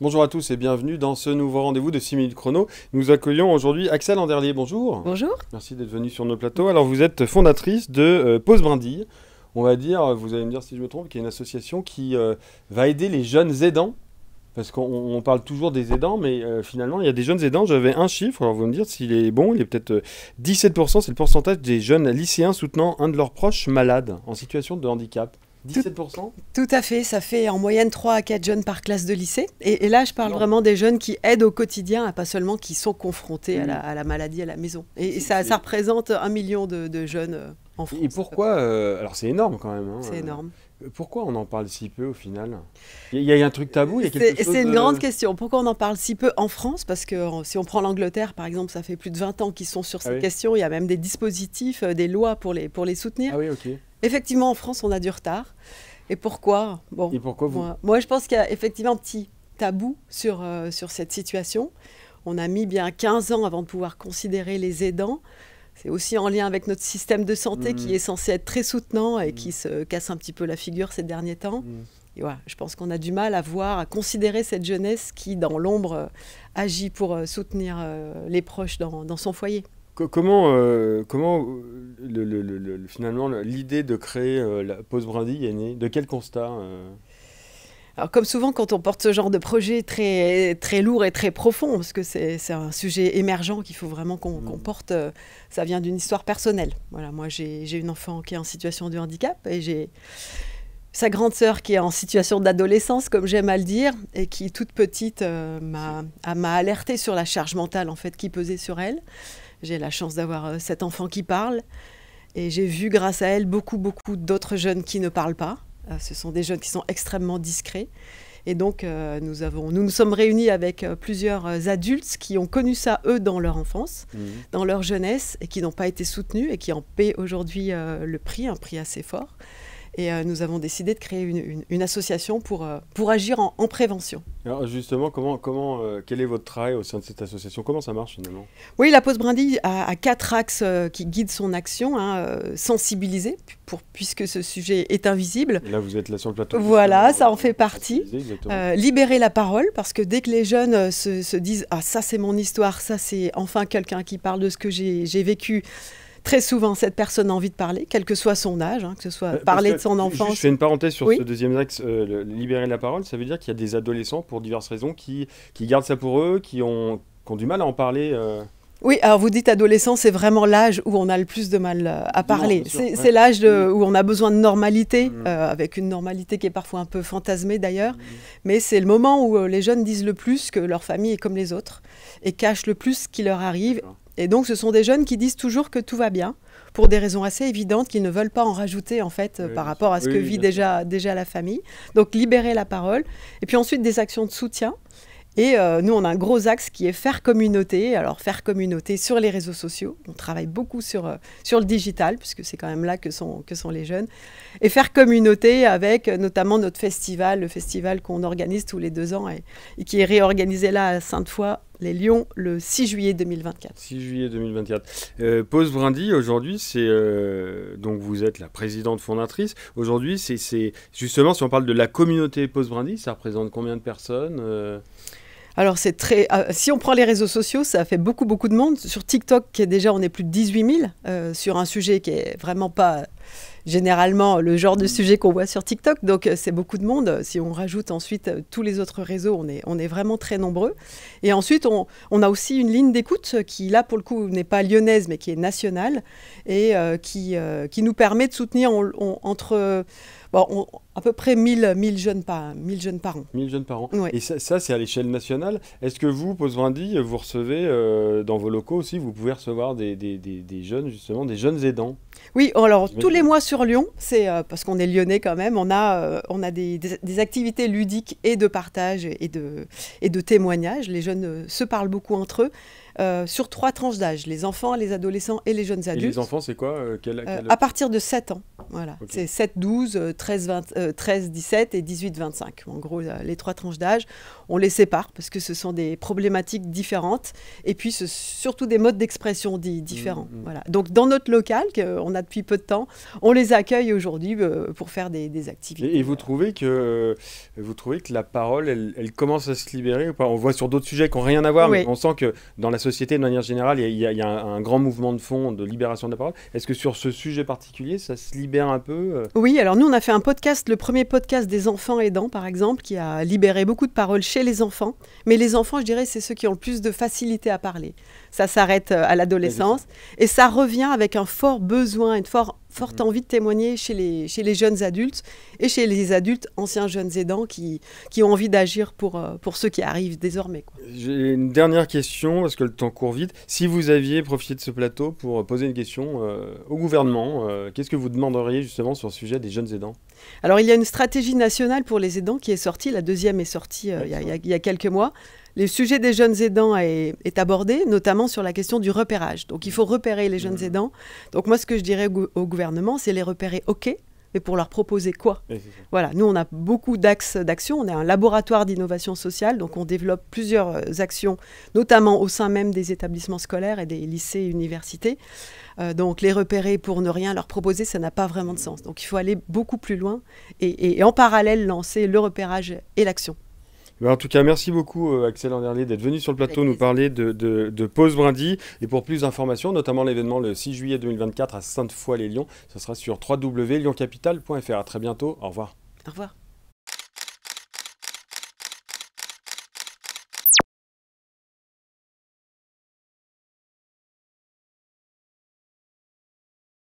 Bonjour à tous et bienvenue dans ce nouveau rendez-vous de 6 minutes chrono. Nous accueillons aujourd'hui Axel Anderlier. Bonjour. Bonjour. Merci d'être venu sur nos plateaux. Alors vous êtes fondatrice de pose euh, Pause Brindille. On va dire, vous allez me dire si je me trompe, qu'il y a une association qui euh, va aider les jeunes aidants. Parce qu'on parle toujours des aidants, mais euh, finalement, il y a des jeunes aidants. J'avais un chiffre, alors vous me dire s'il est bon. Il est peut-être 17%, c'est le pourcentage des jeunes lycéens soutenant un de leurs proches malades en situation de handicap. 17% tout, à fait, ça fait en moyenne 3 à 4 jeunes par classe de lycée. Et, là, je parle vraiment des jeunes qui aident au quotidien, hein, pas seulement qui sont confrontés à, la, maladie à la maison. Et, ça, ça, représente un million de, jeunes euh, en France. Et pourquoi euh, Alors c'est énorme quand même. Hein, c'est euh, énorme. Pourquoi on en parle si peu au final Il y, a un truc tabou, C'est une grande question. Pourquoi on en parle si peu en France Parce que si on prend l'Angleterre, par exemple, ça fait plus de 20 ans qu'ils sont sur ah cette question. Il y a même des dispositifs, des lois pour les, pour les soutenir. Ah oui, ok. Effectivement, en France, on a du retard. Et pourquoi bon, moi, je pense qu'il y a effectivement un petit tabou sur, euh, sur cette situation. On a mis bien 15 ans avant de pouvoir considérer les aidants. C'est aussi en lien avec notre système de santé qui mmh. est censé être très soutenant et mmh. qui se casse un petit peu la figure ces derniers temps. Mmh. voilà, je pense qu'on a du mal à voir, à considérer cette jeunesse qui, dans l'ombre, euh, agit pour euh, soutenir les proches dans son foyer comment, euh, comment euh, finalement l'idée de créer euh, la pause brindille est née De quel constat alors, comme souvent, quand on porte ce genre de projet très, très lourd et très profond, parce que c'est un sujet émergent qu'il faut vraiment qu'on mm. porte, ça vient d'une histoire personnelle. moi, j'ai une enfant qui est en situation de handicap et j'ai sa grande sœur qui est en situation d'adolescence, comme j'aime à le dire, et qui, toute petite, m'a alertée sur la charge mentale en fait qui pesait sur elle. J'ai la chance d'avoir cet euh, enfant qui parle. Et j'ai vu grâce à elle beaucoup, beaucoup d'autres jeunes qui ne parlent pas. Euh, ce sont des jeunes qui sont extrêmement discrets. Et donc, euh, nous, nous nous sommes réunis avec plusieurs adultes qui ont connu ça, eux, dans leur enfance, mhm. dans leur jeunesse, et qui n'ont pas été soutenus et qui en paient aujourd'hui le prix, un prix assez fort. Et euh, nous avons décidé de créer une, association pour, euh, pour agir en, prévention. Alors justement, comment, comment, euh, quel est votre travail au sein de cette association Comment ça marche finalement Oui, la Pause Brindille a, quatre axes qui guident son action. Hein, sensibiliser, pour, puisque ce sujet est invisible. là, vous êtes là sur le plateau. Voilà, ça en fait partie. libérer la parole, parce que dès que les jeunes se disent « Ah, ça c'est mon histoire, ça c'est enfin quelqu'un qui parle de ce que j'ai vécu », Très souvent, cette personne a envie de parler, quel que soit son âge, hein, que ce soit euh, parler de son enfance. Je fais une parenthèse sur ce deuxième axe, euh, libérer la parole, ça veut dire qu'il y a des adolescents, pour diverses raisons, qui, qui gardent ça pour eux, qui ont, du mal à en parler. Euh. Oui, alors vous dites adolescent, c'est vraiment l'âge où on a le plus de mal à parler. C'est l'âge où on a besoin de normalité, mm. avec une normalité qui est parfois un peu fantasmée d'ailleurs. Mm. Mais c'est le moment où les jeunes disent le plus que leur famille est comme les autres et cachent le plus ce qui leur arrive et donc, ce sont des jeunes qui disent toujours que tout va bien, pour des raisons assez évidentes qu'ils ne veulent pas en rajouter, en fait, euh, par rapport à ce que vit déjà, déjà la famille. Donc, libérer la parole. Et puis ensuite, des actions de soutien. Et euh, nous, on a un gros axe qui est faire communauté. Alors, faire communauté sur les réseaux sociaux. On travaille beaucoup sur, euh, sur le digital, puisque c'est quand même là que sont, que sont les jeunes. Et faire communauté avec notamment notre festival, le festival qu'on organise tous les deux ans et, qui est réorganisé là à Sainte-Foy les Lions le 6 juillet 2024. 6 juillet 2024. Euh, Pause Brindy, aujourd'hui, c'est euh, donc vous êtes la présidente fondatrice. Aujourd'hui, c'est justement si on parle de la communauté Pause Brindy, ça représente combien de personnes euh Alors c'est très. Ah, si on prend les réseaux sociaux, ça fait beaucoup beaucoup de monde. Sur TikTok, déjà on est plus de 18 000 euh, sur un sujet qui est vraiment pas généralement le genre de sujet qu'on voit sur TikTok. Donc euh, c'est beaucoup de monde. Si on rajoute ensuite euh, tous les autres réseaux, on est, vraiment très nombreux. Et ensuite, on, a aussi une ligne d'écoute qui, là, pour le coup, n'est pas lyonnaise, mais qui est nationale et euh, qui, nous permet de soutenir entre bon, à peu près 1000, 1000, jeunes, par, 1000 jeunes parents an. 1000 jeunes par an. Et ça, c'est à l'échelle nationale. Est-ce que vous, Pose-Vendy, vous recevez euh, dans vos locaux aussi, vous pouvez recevoir des, des, des, des jeunes, justement, des jeunes aidants Oui, alors tous les mois sur Lyon, c'est euh, parce qu'on est lyonnais quand même, on a, euh, on a des, activités ludiques et de partage et de, et de témoignages. Les jeunes se parlent beaucoup entre eux. sur trois tranches d'âge, les enfants, les adolescents et les jeunes adultes. Et les enfants, c'est quoi À partir de 7 ans. Voilà. C'est 7, 12, 13-17 euh, et 18-25. En gros, euh, les trois tranches d'âge, on les sépare parce que ce sont des problématiques différentes et puis surtout des modes d'expression différents. Mmh, mmh. Voilà. Donc dans notre local, qu'on a depuis peu de temps, on les accueille aujourd'hui euh, pour faire des, activités. Et, vous, trouvez que, vous trouvez que la parole, elle, commence à se libérer On voit sur d'autres sujets qui n'ont rien à voir, mais on sent que dans la société, de manière générale, il y, y a, un, grand mouvement de fond de libération de la parole. Est-ce que sur ce sujet particulier, ça se libère un peu Oui, alors nous, on a un podcast, le premier podcast des enfants aidants, par exemple, qui a libéré beaucoup de paroles chez les enfants. Mais les enfants, je dirais, c'est ceux qui ont le plus de facilité à parler. Ça s'arrête euh, à l'adolescence et ça revient avec un fort besoin, une forte forte mm. envie de témoigner chez les, chez les jeunes adultes et chez les adultes anciens jeunes aidants qui, ont envie d'agir pour, euh, pour ceux qui arrivent désormais. J'ai une dernière question parce que le temps court vite. Si vous aviez profité de ce plateau pour euh, poser une question euh, au gouvernement, qu'est-ce que vous demanderiez justement sur le sujet des jeunes aidants Alors il y a une stratégie nationale pour les aidants qui est sortie, la deuxième est sortie il, il, y a, quelques mois. Le sujet des jeunes aidants est, abordé, notamment sur la question du repérage. Donc il faut repérer les jeunes mmh. aidants. Donc moi, ce que je dirais au, gouvernement, c'est les repérer, OK, mais pour leur proposer quoi Voilà, nous on a beaucoup d'axes d'action, on est un laboratoire d'innovation sociale, donc on développe plusieurs euh, actions, notamment au sein même des établissements scolaires et des lycées et universités. Euh, donc les repérer pour ne rien leur proposer, ça n'a pas vraiment de sens. Donc il faut aller beaucoup plus loin et en parallèle lancer le repérage et l'action. Bah, en tout cas, merci beaucoup, euh, Axel Anderlier, d'être venu sur le plateau nous parler de, Pause Brindis. Et pour plus d'informations, notamment l'événement le 6 juillet 2024 à Sainte-Foy-les-Lyons, ce sera sur www.lyoncapital.fr. À très bientôt. Au revoir. Au revoir.